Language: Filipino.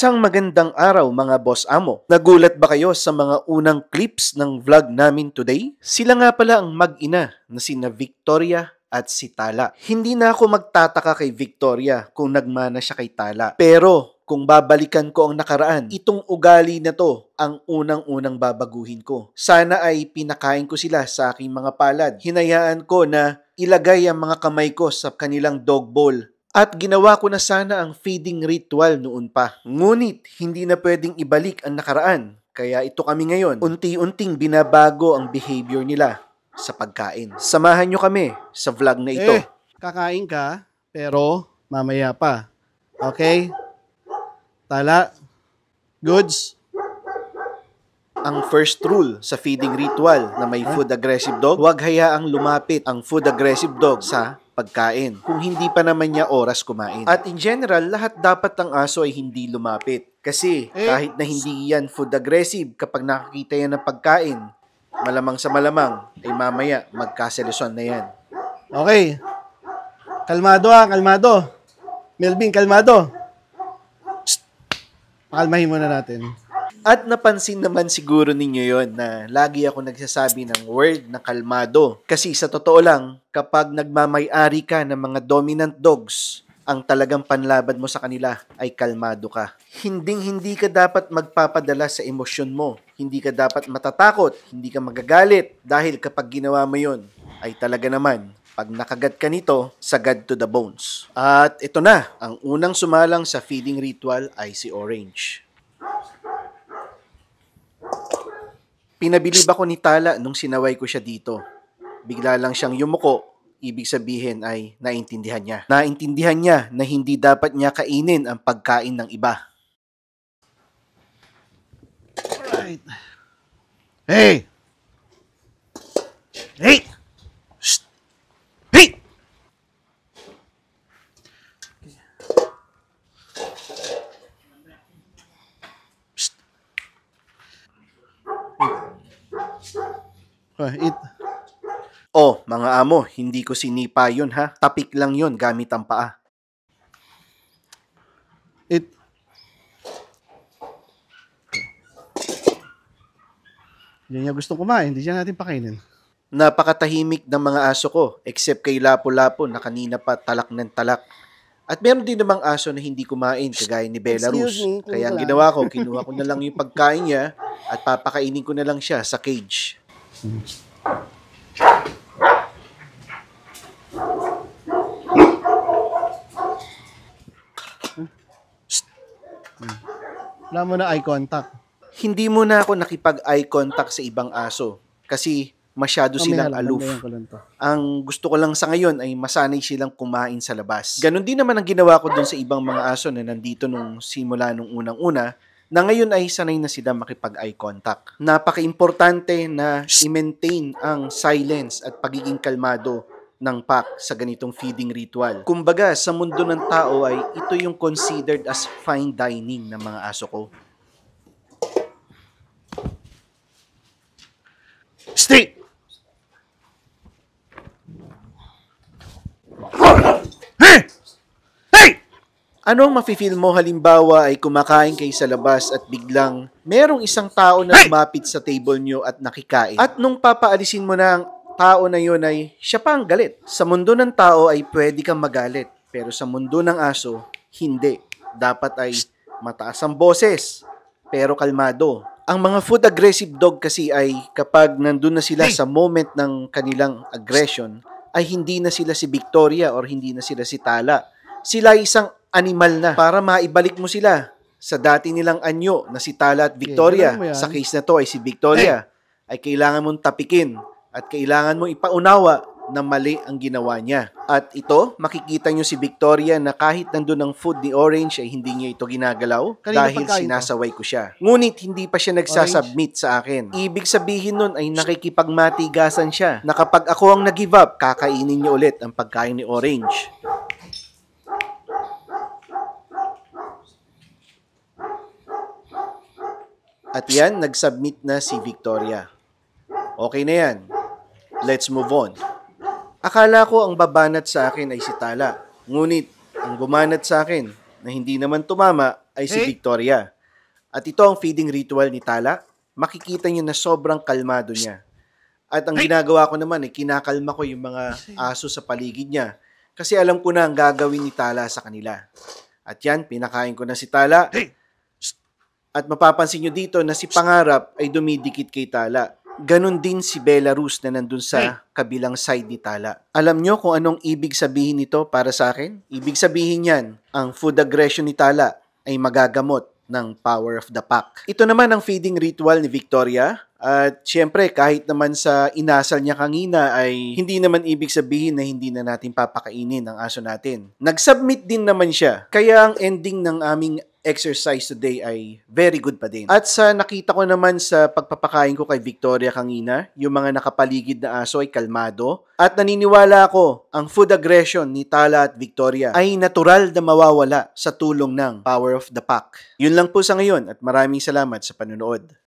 Isang magandang araw mga boss amo. Nagulat ba kayo sa mga unang clips ng vlog namin today? Sila nga pala ang mag-ina na sina Victoria at si Tala. Hindi na ako magtataka kay Victoria kung nagmana siya kay Tala. Pero kung babalikan ko ang nakaraan, itong ugali na to ang unang-unang babaguhin ko. Sana ay pinakain ko sila sa aking mga palad. Hinayaan ko na ilagay ang mga kamay ko sa kanilang dog bowl at ginawa ko na sana ang feeding ritual noon pa. Ngunit hindi na pwedeng ibalik ang nakaraan. Kaya ito kami ngayon. Unti-unting binabago ang behavior nila sa pagkain. Samahan nyo kami sa vlog na ito. Eh, kakain ka, pero mamaya pa. Okay? Tala. Goods. Ang first rule sa feeding ritual na may food aggressive dog, huwag hayaang lumapit ang food aggressive dog sa pagkain kung hindi pa naman niya oras kumain. At in general, lahat dapat ng aso ay hindi lumapit. Kasi eh, kahit na hindi yan food aggressive kapag nakakita yan ng pagkain, malamang sa malamang ay mamaya magkaselusyon na yan. Okay. Kalmado ha, ah, kalmado. Melvin, kalmado. Psst. Pakalmahin muna natin. At napansin naman siguro ninyo yon na lagi ako nagsasabi ng word na kalmado. Kasi sa totoo lang, kapag nagmamayari ka ng mga dominant dogs, ang talagang panlaban mo sa kanila ay kalmado ka. Hinding-hindi ka dapat magpapadala sa emosyon mo. Hindi ka dapat matatakot, hindi ka magagalit dahil kapag ginawa mo yon ay talaga naman pag nakagat ka nito, sagad to the bones. At ito na, ang unang sumalang sa feeding ritual ay si Orange. Pinabili ba ko ni Tala nung sinaway ko siya dito? Bigla lang siyang yumuko, ibig sabihin ay naintindihan niya. Naintindihan niya na hindi dapat niya kainin ang pagkain ng iba. Alright. Hey! it... Oh, mga amo, hindi ko sinipa yun ha. Tapik lang yun gamit ang paa. It... Yan niya gusto kumain, hindi siya natin pakainin. Napakatahimik ng mga aso ko, except kay Lapo-Lapo na kanina pa talak ng talak. At meron din namang aso na hindi kumain, kagaya ni Belarus. Kaya ang ginawa ko, kinuha ko na lang yung pagkain niya at papakainin ko na lang siya sa cage. Wala mo na eye contact. Hindi mo na ako nakipag-eye contact sa ibang aso kasi masyado oh, silang alam, aloof. Ang gusto ko lang sa ngayon ay masanay silang kumain sa labas. Ganon din naman ang ginawa ko doon sa ibang mga aso na nandito nung simula nung unang-una na ngayon ay sanay na sila makipag-eye contact. Napaka-importante na i-maintain ang silence at pagiging kalmado ng pack sa ganitong feeding ritual. Kumbaga, sa mundo ng tao ay ito yung considered as fine dining ng mga aso ko. Straight! Ano ang mafe-feel mo halimbawa ay kumakain kayo sa labas at biglang merong isang tao na lumapit sa table nyo at nakikain. At nung papaalisin mo na ang tao na yun ay siya pa ang galit. Sa mundo ng tao ay pwede kang magalit. Pero sa mundo ng aso, hindi. Dapat ay mataas ang boses, pero kalmado. Ang mga food aggressive dog kasi ay kapag nandun na sila sa moment ng kanilang aggression, ay hindi na sila si Victoria or hindi na sila si Tala. Sila isang animal na para maibalik mo sila sa dati nilang anyo na si Tala at Victoria. Okay, sa case na to ay si Victoria ay kailangan mong tapikin at kailangan mong ipaunawa na mali ang ginawa niya. At ito, makikita nyo si Victoria na kahit nandun ang food ni Orange ay hindi niya ito ginagalaw Kanina dahil sinasaway ko siya. Ngunit hindi pa siya nagsasubmit Orange? sa akin. Ibig sabihin nun ay nakikipagmatigasan siya na kapag ako ang nag-give up, kakainin niya ulit ang pagkain ni Orange. At yan, nag-submit na si Victoria. Okay na yan. Let's move on. Akala ko ang babanat sa akin ay si Tala. Ngunit, ang gumanat sa akin na hindi naman tumama ay si hey? Eh? Victoria. At ito ang feeding ritual ni Tala. Makikita niyo na sobrang kalmado niya. At ang ginagawa ko naman ay kinakalma ko yung mga aso sa paligid niya kasi alam ko na ang gagawin ni Tala sa kanila. At yan, pinakain ko na si Tala. At mapapansin nyo dito na si Pangarap ay dumidikit kay Tala. Ganon din si Belarus na nandun sa kabilang side ni Tala. Alam nyo kung anong ibig sabihin nito para sa akin? Ibig sabihin yan, ang food aggression ni Tala ay magagamot ng power of the pack. Ito naman ang feeding ritual ni Victoria. At syempre, kahit naman sa inasal niya kanina ay hindi naman ibig sabihin na hindi na natin papakainin ang aso natin. Nag-submit din naman siya. Kaya ang ending ng aming exercise today ay very good pa din. At sa nakita ko naman sa pagpapakain ko kay Victoria kanina, yung mga nakapaligid na aso ay kalmado. At naniniwala ako, ang food aggression ni Tala at Victoria ay natural na mawawala sa tulong ng Power of the Pack. Yun lang po sa ngayon at maraming salamat sa panunood.